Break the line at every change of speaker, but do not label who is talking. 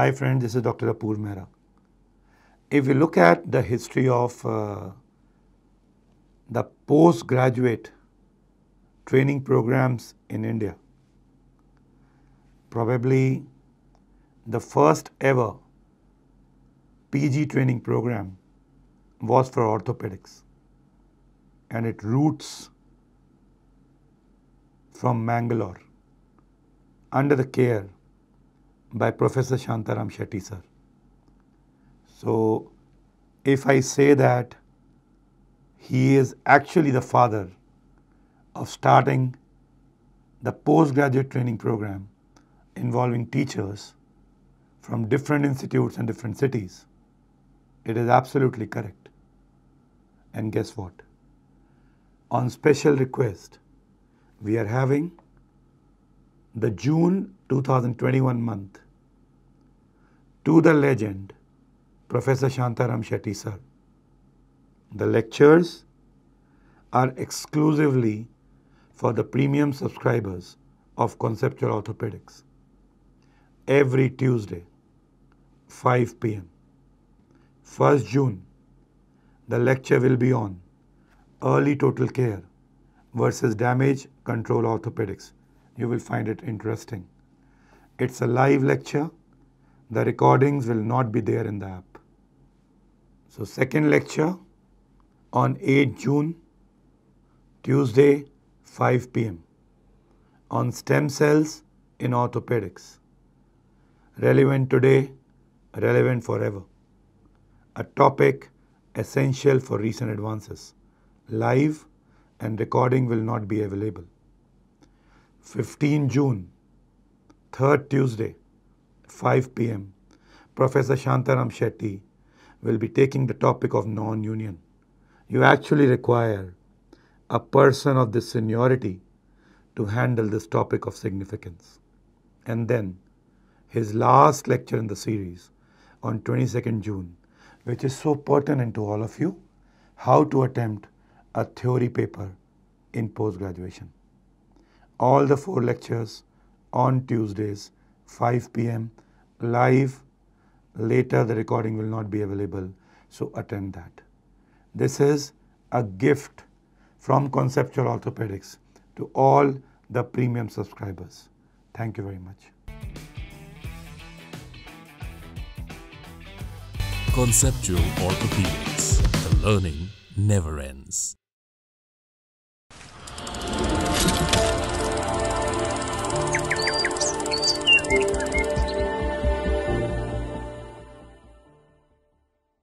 Hi friend, this is Dr. Apoor Mehra. If you look at the history of uh, the postgraduate training programs in India, probably the first ever PG training program was for orthopedics and it roots from Mangalore under the care by Professor Shantaram Shetty sir. So if I say that he is actually the father of starting the postgraduate training program involving teachers from different institutes and different cities, it is absolutely correct. And guess what? On special request, we are having the June 2021 month to the legend, Professor Shantaram Shetty sir. The lectures are exclusively for the premium subscribers of Conceptual Orthopedics every Tuesday, 5 pm. 1st June, the lecture will be on early total care versus damage control orthopedics. You will find it interesting. It's a live lecture. The recordings will not be there in the app. So second lecture on 8 June, Tuesday, 5 p.m. on stem cells in orthopedics. Relevant today, relevant forever. A topic essential for recent advances. Live and recording will not be available. 15 June third Tuesday, 5 p.m., Professor Shantaram Shetty will be taking the topic of non union. You actually require a person of this seniority to handle this topic of significance. And then his last lecture in the series on 22nd June, which is so pertinent to all of you how to attempt a theory paper in post graduation. All the four lectures on Tuesdays 5 p.m. live. Later the recording will not be available, so attend that. This is a gift from Conceptual Orthopedics to all the premium subscribers. Thank you very much. Conceptual Orthopedics. The learning never ends.